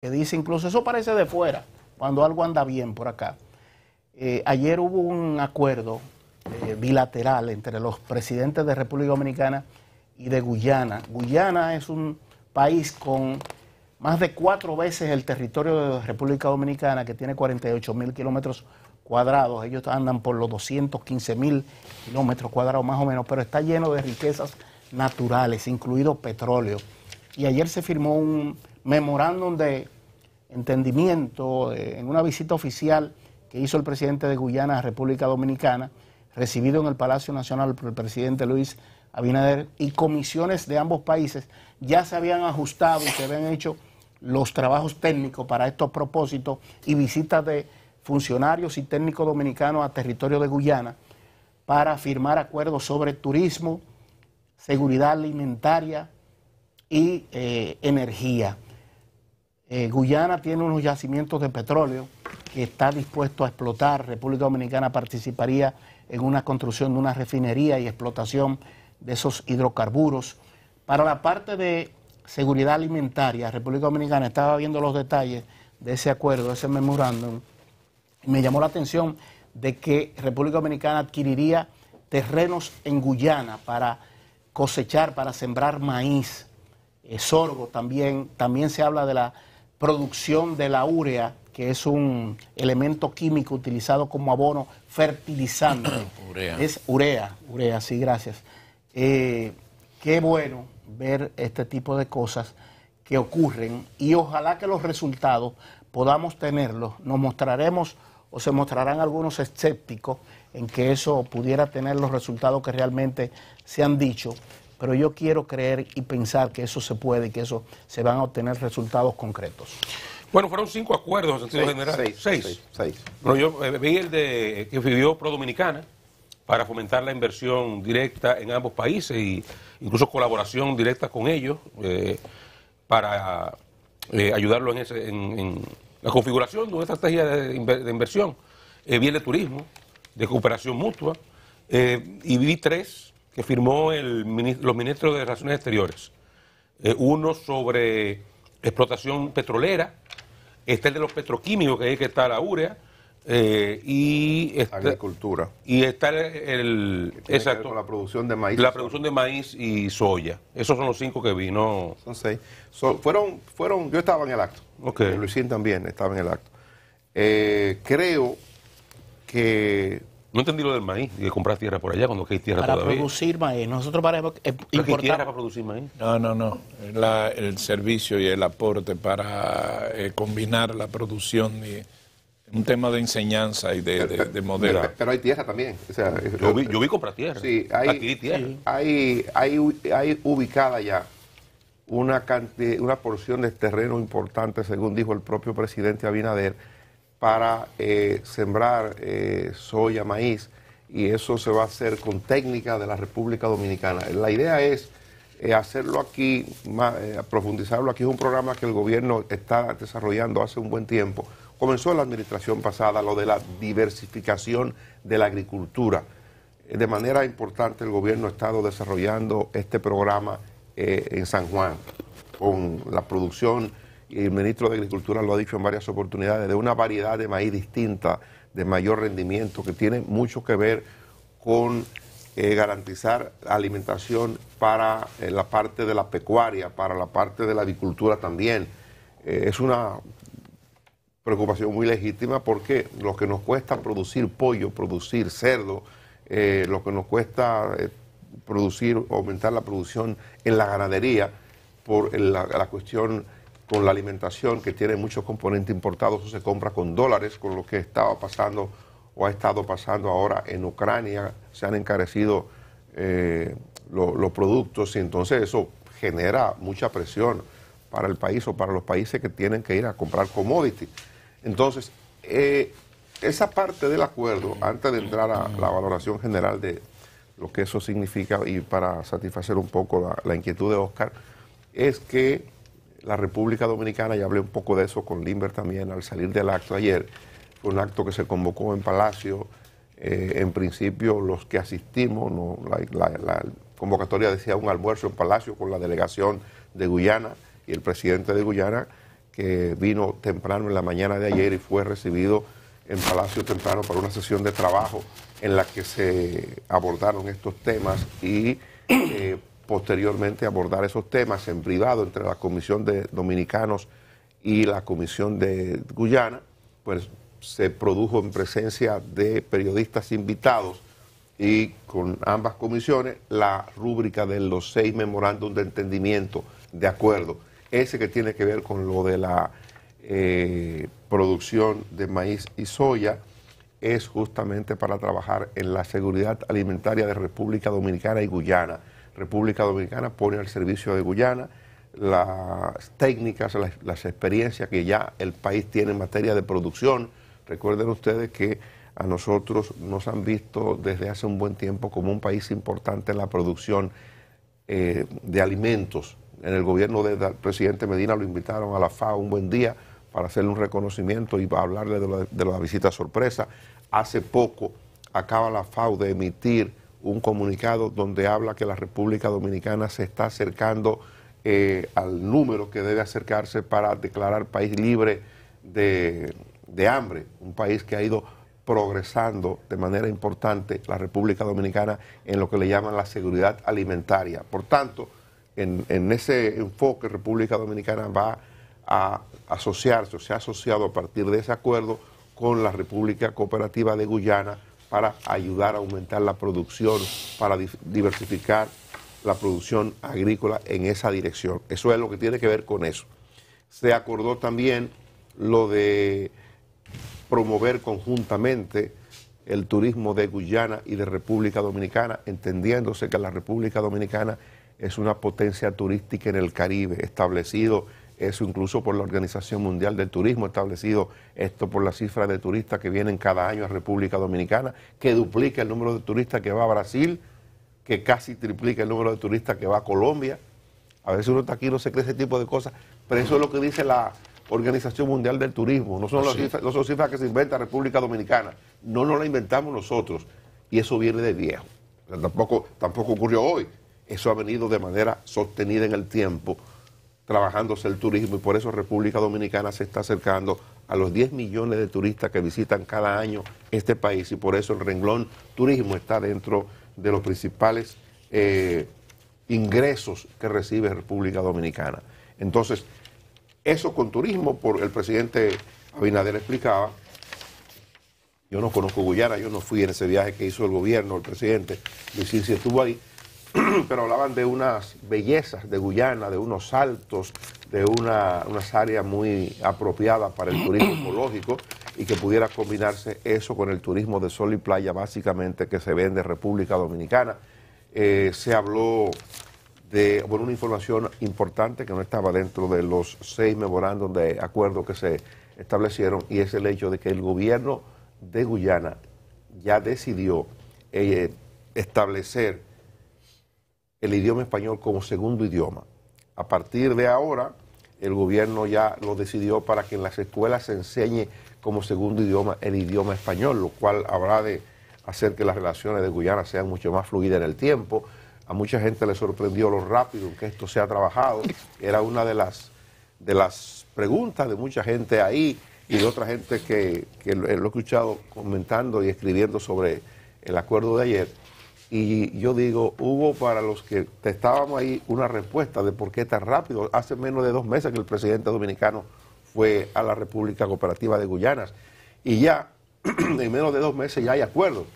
que dice, incluso eso parece de fuera, cuando algo anda bien por acá. Eh, ayer hubo un acuerdo eh, bilateral entre los presidentes de República Dominicana y de Guyana. Guyana es un país con más de cuatro veces el territorio de República Dominicana, que tiene 48 mil kilómetros cuadrados. Ellos andan por los 215 mil kilómetros cuadrados más o menos, pero está lleno de riquezas naturales, incluido petróleo. Y ayer se firmó un memorándum de entendimiento en una visita oficial que hizo el presidente de Guyana a República Dominicana, recibido en el Palacio Nacional por el presidente Luis Abinader, y comisiones de ambos países ya se habían ajustado y se habían hecho los trabajos técnicos para estos propósitos y visitas de funcionarios y técnicos dominicanos a territorio de Guyana para firmar acuerdos sobre turismo, seguridad alimentaria y eh, energía. Eh, Guyana tiene unos yacimientos de petróleo que está dispuesto a explotar. República Dominicana participaría en una construcción de una refinería y explotación de esos hidrocarburos. Para la parte de seguridad alimentaria, República Dominicana estaba viendo los detalles de ese acuerdo, de ese memorándum, me llamó la atención de que República Dominicana adquiriría terrenos en Guyana para cosechar, para sembrar maíz, eh, sorgo también, también se habla de la producción de la urea, que es un elemento químico utilizado como abono fertilizante. urea. Es urea, urea, sí, gracias. Eh, qué bueno ver este tipo de cosas que ocurren y ojalá que los resultados podamos tenerlos. Nos mostraremos o se mostrarán algunos escépticos en que eso pudiera tener los resultados que realmente se han dicho, pero yo quiero creer y pensar que eso se puede y que eso se van a obtener resultados concretos. Bueno, fueron cinco acuerdos en sentido general. Seis. Seis. yo eh, vi el de que vivió Pro Dominicana para fomentar la inversión directa en ambos países e incluso colaboración directa con ellos eh, para ayudarlos eh, ayudarlo en, ese, en, la configuración de una estrategia de, inversión. vi el de turismo, de cooperación mutua y vi tres que firmó el, los ministros de Relaciones Exteriores. Eh, uno sobre explotación petrolera, este el de los petroquímicos, que es que está la urea, eh, y este agricultura. Y está el, exacto, la producción de maíz. La producción de maíz y soya. Esos son los cinco que vino. Son seis. fueron, fueron, yo estaba en el acto. Okay. Eh, Luisín también estaba en el acto. creo que no entendí lo del maíz, de comprar tierra por allá cuando hay tierra para producir maíz. Nosotros para importar. tierra para producir maíz? No, no, no. La, el servicio y el aporte para eh, combinar la producción y un tema de enseñanza y de, de, modelo. Pero, hay tierra también. O sea, yo, eh, vi, comprar tierra. Sí, hay, tierra. Hay, hay, hay ubicada ya una, cantidad, una porción de terreno importante, según dijo el propio presidente Abinader para eh, sembrar eh, soya, maíz, y eso se va a hacer con técnica de la República Dominicana. La idea es eh, hacerlo aquí, profundizarlo aquí. Es un programa que el gobierno está desarrollando hace un buen tiempo. Comenzó la administración pasada lo de la diversificación de la agricultura. De manera importante el gobierno ha estado desarrollando este programa en San Juan con la producción y el ministro de Agricultura lo ha dicho en varias oportunidades, de una variedad de maíz distinta, de mayor rendimiento, que tiene mucho que ver con eh, garantizar alimentación para eh, la parte de la pecuaria, para la parte de la avicultura también. Eh, es una preocupación muy legítima porque lo que nos cuesta producir pollo, producir cerdo, lo que nos cuesta producir, aumentar la producción en la ganadería por la cuestión con la alimentación que tiene muchos componentes importados, o se compra con dólares, con lo que estaba pasando o ha estado pasando ahora en Ucrania, se han encarecido eh, los productos y entonces eso genera mucha presión para el país o para los países que tienen que ir a comprar commodities. Entonces, eh, esa parte del acuerdo, antes de entrar a la valoración general de lo que eso significa y para satisfacer un poco la inquietud de Oscar, es que la República Dominicana, ya hablé un poco de eso con Limber también al salir del acto ayer, fue un acto que se convocó en Palacio, eh, en principio los que asistimos, la, convocatoria decía un almuerzo en Palacio con la delegación de Guyana y el presidente de Guyana que vino temprano en la mañana de ayer y fue recibido en Palacio temprano para una sesión de trabajo en la que se abordaron estos temas y eh, posteriormente abordar esos temas en privado entre la Comisión de Dominicanos y la Comisión de Guyana, pues se produjo en presencia de periodistas invitados y con ambas comisiones la rúbrica de los seis memorándum de entendimiento, de acuerdo, ese que tiene que ver con lo de la eh, producción de maíz y soya es justamente para trabajar en la seguridad alimentaria de República Dominicana y Guyana República Dominicana pone al servicio de Guyana las técnicas, las, experiencias que ya el país tiene en materia de producción. Recuerden ustedes que a nosotros nos han visto desde hace un buen tiempo como un país importante en la producción eh, de alimentos. En el gobierno del presidente Medina lo invitaron a la FAO un buen día para hacerle un reconocimiento y para hablarle de la visita sorpresa. Hace poco acaba la FAO de emitir un comunicado donde habla que la República Dominicana se está acercando eh, al número que debe acercarse para declarar país libre de, hambre, un país que ha ido progresando de manera importante la República Dominicana en lo que le llaman la seguridad alimentaria. Por tanto, en, en, ese enfoque República Dominicana va a asociarse o se ha asociado a partir de ese acuerdo con la República Cooperativa de Guyana para ayudar a aumentar la producción, para diversificar la producción agrícola en esa dirección. Eso es lo que tiene que ver con eso. Se acordó también lo de promover conjuntamente el turismo de Guyana y de República Dominicana, entendiéndose que la República Dominicana es una potencia turística en el Caribe, establecido eso incluso por la Organización Mundial del Turismo, establecido esto por la cifra de turistas que vienen cada año a República Dominicana, que duplica el número de turistas que va a Brasil, que casi triplica el número de turistas que va a Colombia. A veces uno está aquí y no se cree ese tipo de cosas, pero eso es lo que dice la Organización Mundial del Turismo, no son, cifras, que se inventa República Dominicana, no nos la inventamos nosotros, y eso viene de viejo. tampoco, tampoco ocurrió hoy, eso ha venido de manera sostenida en el tiempo trabajándose el turismo y por eso República Dominicana se está acercando a los 10 millones de turistas que visitan cada año este país y por eso el renglón turismo está dentro de los principales eh, ingresos que recibe República Dominicana. Entonces, eso con turismo, por el presidente Abinader explicaba, yo no conozco Guyana, yo no fui en ese viaje que hizo el gobierno, el presidente, Luis si estuvo ahí, pero hablaban de unas bellezas de Guyana, de unos saltos, de unas áreas muy apropiadas para el turismo ecológico y que pudiera combinarse eso con el turismo de sol y playa básicamente que se vende en República Dominicana. Eh, se habló de una información importante que no estaba dentro de los seis memorandos de acuerdo que se establecieron y es el hecho de que el gobierno de Guyana ya decidió eh, establecer el idioma español como segundo idioma. A partir de ahora, el gobierno ya lo decidió para que en las escuelas se enseñe como segundo idioma el idioma español, lo cual habrá de hacer que las relaciones de Guyana sean mucho más fluidas en el tiempo. A mucha gente le sorprendió lo rápido en que esto se ha trabajado. Era una de las, de las preguntas de mucha gente ahí y de otra gente que, que lo he escuchado comentando y escribiendo sobre el acuerdo de ayer. Y yo digo, hubo para los que estábamos ahí una respuesta de por qué tan rápido. Hace menos de dos meses que el presidente dominicano fue a la República Cooperativa de Guyanas. Y ya, en menos de dos meses ya hay acuerdo.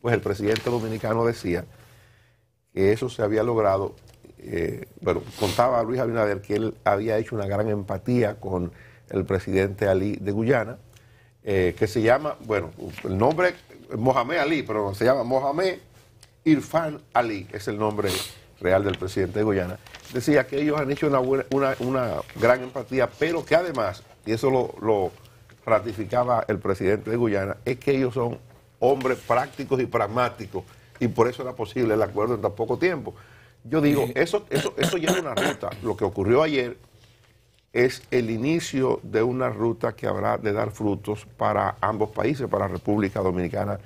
Pues el presidente dominicano decía que eso se había logrado. Eh, bueno, contaba a Luis Abinader que él había hecho una gran empatía con el presidente Ali de Guyana, eh, que se llama, bueno, el nombre es Mohamed Ali, pero se llama Mohamed Irfan Ali, es el nombre real del presidente de Guyana, decía que ellos han hecho una, una, gran empatía, pero que además, y eso lo, ratificaba el presidente de Guyana, es que ellos son hombres prácticos y pragmáticos, y por eso era posible el acuerdo en tan poco tiempo. Yo digo, eh. eso, eso, eso una ruta. Lo que ocurrió ayer es el inicio de una ruta que habrá de dar frutos para ambos países, para República Dominicana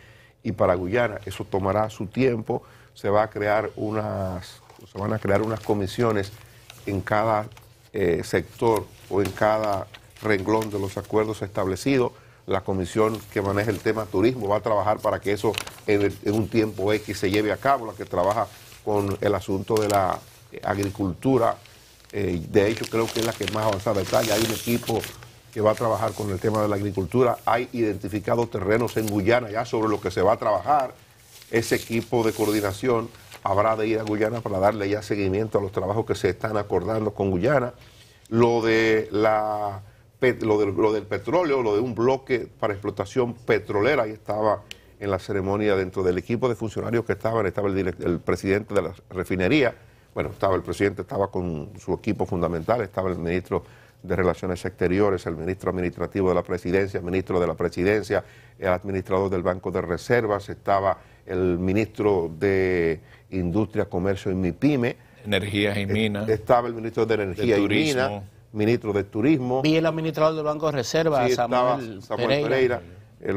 y para Guyana. Eso tomará su tiempo, se, va a crear unas, se van a crear unas comisiones en cada eh, sector o en cada renglón de los acuerdos establecidos. La comisión que maneja el tema turismo va a trabajar para que eso en, un tiempo X se lleve a cabo, la que trabaja con el asunto de la eh, agricultura. Eh, de hecho, creo que es la que más avanzada está. Ya hay un equipo que va a trabajar con el tema de la agricultura. Hay identificados terrenos en Guyana ya sobre lo que se va a trabajar. Ese equipo de coordinación habrá de ir a Guyana para darle ya seguimiento a los trabajos que se están acordando con Guyana. Lo, de la, lo, del petróleo, lo de un bloque para explotación petrolera, ahí estaba en la ceremonia dentro del equipo de funcionarios que estaban, estaba el, el presidente de la refinería, bueno, estaba el presidente, estaba con su equipo fundamental, estaba el ministro de Relaciones Exteriores, el ministro administrativo de la presidencia, el ministro de la presidencia, el administrador del Banco de Reservas, estaba el ministro de Industria, Comercio y MIPYME. Energías y e- Minas. Estaba el ministro de Energía y Minas, ministro de Turismo. ...y el administrador del Banco de Reservas, Samuel, Pereira. Eh,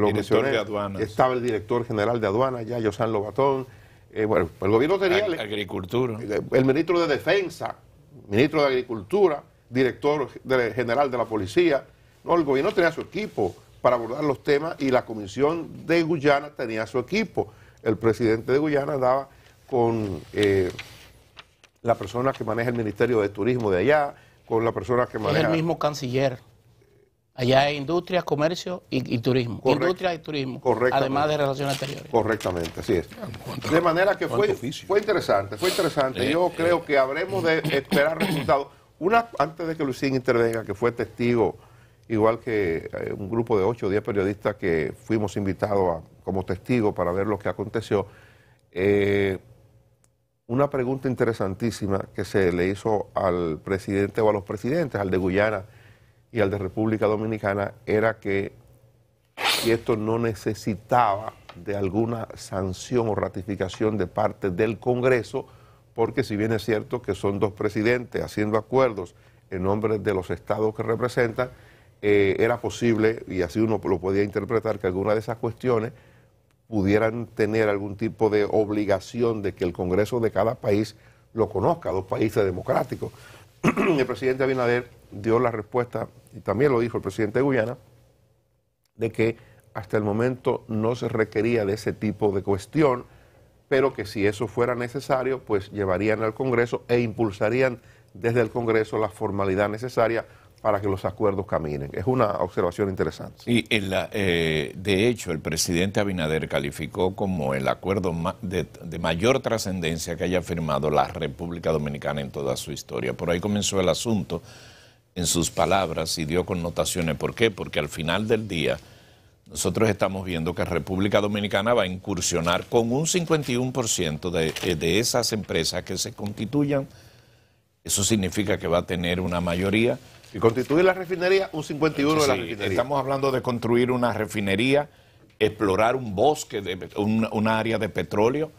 estaba el director general de aduanas, ya Josan Lobatón. Eh, bueno, el gobierno tenía... Agricultura. El, el ministro de Defensa, ministro de Agricultura director general de la policía. No, el gobierno tenía su equipo para abordar los temas y la comisión de Guyana tenía su equipo. El presidente de Guyana daba con eh, la persona que maneja el Ministerio de Turismo de allá, con la persona que maneja... el mismo canciller. Allá hay industria, comercio y, turismo. industria y turismo. Además de relaciones exteriores. Correctamente, así es. De manera que fue, fue interesante, fue interesante. Yo creo que habremos de esperar resultados antes de que Luisín intervenga, que fue testigo, igual que eh, un grupo de 8 o 10 periodistas que fuimos invitados como testigos para ver lo que aconteció, eh, una pregunta interesantísima que se le hizo al presidente o a los presidentes, al de Guyana y al de República Dominicana, era que si esto no necesitaba de alguna sanción o ratificación de parte del Congreso, porque si bien es cierto que son dos presidentes haciendo acuerdos en nombre de los estados que representan, eh, era posible, y así uno lo podía interpretar, que alguna de esas cuestiones pudieran tener algún tipo de obligación de que el Congreso de cada país lo conozca, dos países democráticos. el presidente Abinader dio la respuesta, y también lo dijo el presidente de Guyana, de que hasta el momento no se requería de ese tipo de cuestión pero que si eso fuera necesario, pues llevarían al Congreso e impulsarían desde el Congreso la formalidad necesaria para que los acuerdos caminen. Es una observación interesante. Y en la, eh, de hecho, el presidente Abinader calificó como el acuerdo de, de, mayor trascendencia que haya firmado la República Dominicana en toda su historia. Por ahí comenzó el asunto en sus palabras y dio connotaciones. ¿Por qué? Porque al final del día nosotros estamos viendo que República Dominicana va a incursionar con un 51% de, eh, de esas empresas que se constituyan. Eso significa que va a tener una mayoría. Y constituye la refinería un 51 de la refinería. Estamos hablando de construir una refinería, explorar un bosque, de, un, área de petróleo,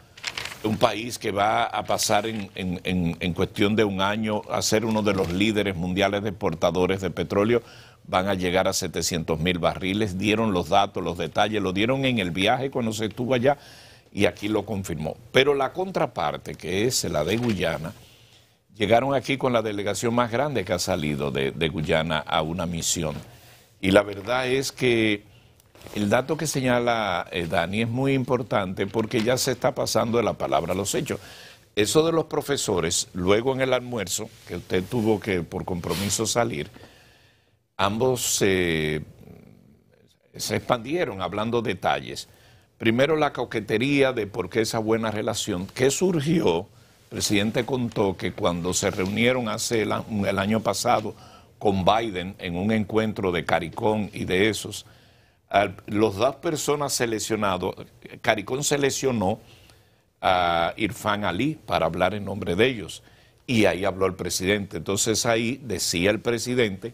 un país que va a pasar en, en, en cuestión de un año a ser uno de los líderes mundiales de exportadores de petróleo van a llegar a 700 mil barriles. Dieron los datos, los detalles, lo dieron en el viaje cuando se estuvo allá y aquí lo confirmó. Pero la contraparte, que es la de Guyana, llegaron aquí con la delegación más grande que ha salido de, Guyana a una misión. Y la verdad es que el dato que señala eh, Dani es muy importante porque ya se está pasando de la palabra a los hechos. Eso de los profesores, luego en el almuerzo, que usted tuvo que por compromiso salir, ambos eh, se expandieron hablando detalles. Primero la coquetería de por qué esa buena relación que surgió, el presidente contó que cuando se reunieron hace el, año pasado con Biden en un encuentro de Caricón y de esos, los dos personas seleccionados, Caricón seleccionó a Irfan Ali para hablar en nombre de ellos y ahí habló el presidente. Entonces ahí decía el presidente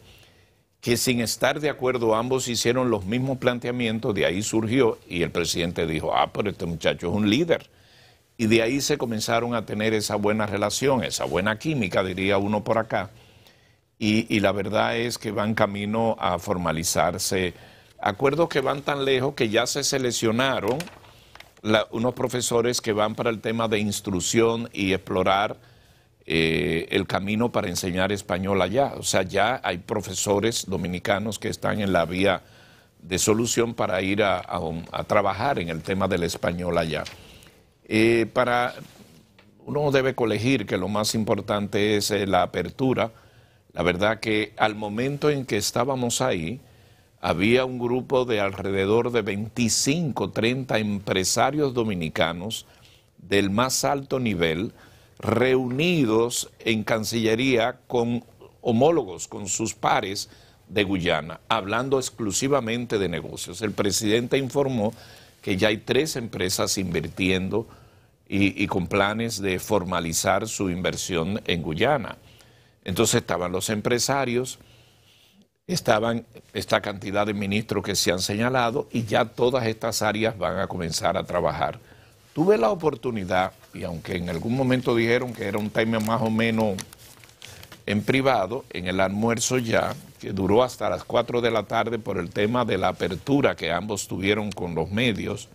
que sin estar de acuerdo ambos hicieron los mismos planteamientos, de ahí surgió y el presidente dijo, ah, pero este muchacho es un líder. Y de ahí se comenzaron a tener esa buena relación, esa buena química, diría uno por acá. Y, la verdad es que van camino a formalizarse acuerdos que van tan lejos que ya se seleccionaron unos profesores que van para el tema de instrucción y explorar eh, el camino para enseñar español allá. O sea, ya hay profesores dominicanos que están en la vía de solución para ir a, trabajar en el tema del español allá. Eh, para, uno debe colegir que lo más importante es eh, la apertura. La verdad que al momento en que estábamos ahí, había un grupo de alrededor de 25, 30 empresarios dominicanos del más alto nivel, reunidos en Cancillería con homólogos, con sus pares de Guyana, hablando exclusivamente de negocios. El presidente informó que ya hay tres empresas invirtiendo y, con planes de formalizar su inversión en Guyana. Entonces estaban los empresarios, estaban esta cantidad de ministros que se han señalado y ya todas estas áreas van a comenzar a trabajar tuve la oportunidad, y aunque en algún momento dijeron que era un tema más o menos en privado, en el almuerzo ya, que duró hasta las 4 de la tarde por el tema de la apertura que ambos tuvieron con los medios,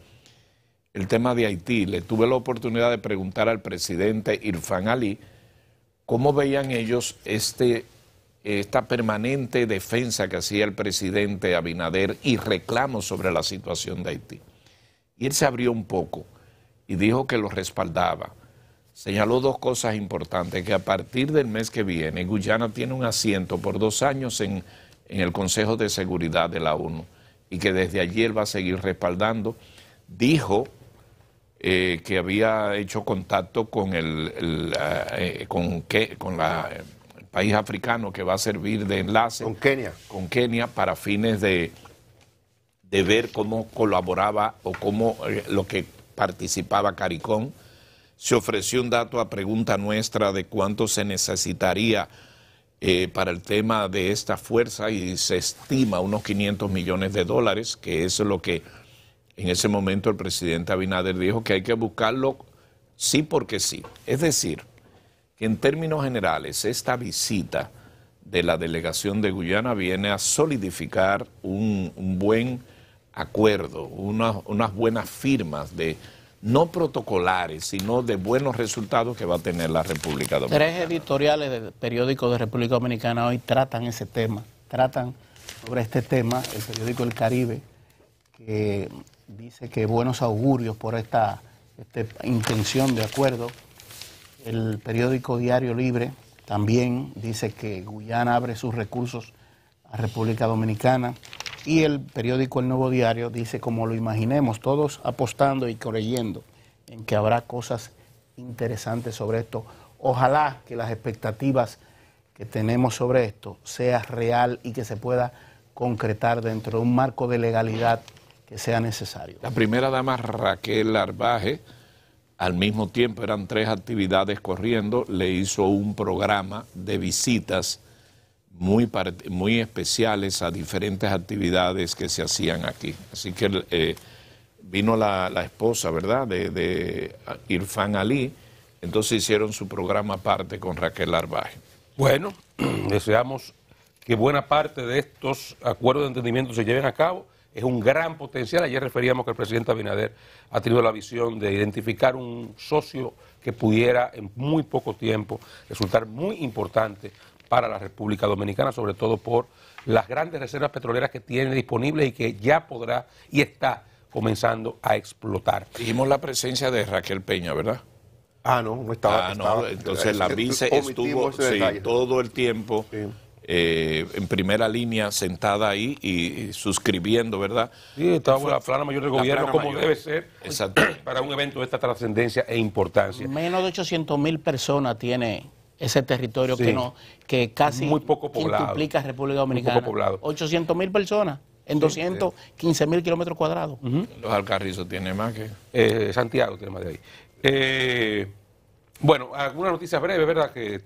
el tema de Haití, le tuve la oportunidad de preguntar al presidente Irfan Ali cómo veían ellos este, esta permanente defensa que hacía el presidente Abinader y reclamos sobre la situación de Haití. Y él se abrió un poco y dijo que lo respaldaba. Señaló dos cosas importantes, que a partir del mes que viene Guyana tiene un asiento por dos años en, el Consejo de Seguridad de la ONU y que desde ayer va a seguir respaldando. Dijo eh, que había hecho contacto con el, ah, eh, con, con país africano que va a servir de enlace. Con Kenia. Con Kenia para fines de, de ver cómo colaboraba o cómo eh, lo que participaba CARICOM, se ofreció un dato a pregunta nuestra de cuánto se necesitaría eh, para el tema de esta fuerza y se estima unos 500 millones de dólares, que es lo que en ese momento el presidente Abinader dijo que hay que buscarlo sí porque sí. Es decir, que en términos generales esta visita de la delegación de Guyana viene a solidificar un buen acuerdos, unas, buenas firmas de no protocolares, sino de buenos resultados que va a tener la República Dominicana. Tres editoriales de periódicos de República Dominicana hoy tratan ese tema, tratan sobre este tema, el periódico El Caribe, que dice que buenos augurios por esta, esta intención de acuerdo. El periódico Diario Libre también dice que Guyana abre sus recursos a República Dominicana. Y el periódico El Nuevo Diario dice, como lo imaginemos, todos apostando y creyendo en que habrá cosas interesantes sobre esto. Ojalá que las expectativas que tenemos sobre esto sea real y que se pueda concretar dentro de un marco de legalidad que sea necesario. La primera dama Raquel Arbaje, al mismo tiempo eran tres actividades corriendo, le hizo un programa de visitas muy, muy especiales a diferentes actividades que se hacían aquí. Así que eh, vino la, esposa, ¿verdad?, de, de Irfan Ali. Entonces hicieron su programa aparte con Raquel Arbaje. Bueno, deseamos que buena parte de estos acuerdos de entendimiento se lleven a cabo. Es un gran potencial. Ayer referíamos que el presidente Abinader ha tenido la visión de identificar un socio que pudiera en muy poco tiempo resultar muy importante para la República Dominicana, sobre todo por las grandes reservas petroleras que tiene disponibles y que ya podrá y está comenzando a explotar. Dijimos la presencia de Raquel Peña, ¿verdad? Ah, no, no estaba. Ah, no, entonces la eh, eh, vice estuvo todo el tiempo eh, en primera línea, sentada ahí y, suscribiendo, ¿verdad? Sí, estaba en la plana mayor del gobierno, como debe ser para un evento de esta trascendencia e importancia. Menos de 800 mil personas tiene ese territorio que no que casi Muy poco poblado. República Dominicana. Muy poblado. 800 mil personas en 215 mil kilómetros cuadrados. Los Alcarrizos tiene más que... Eh, Santiago tiene más de ahí. Eh, bueno, alguna noticia breve, ¿verdad? que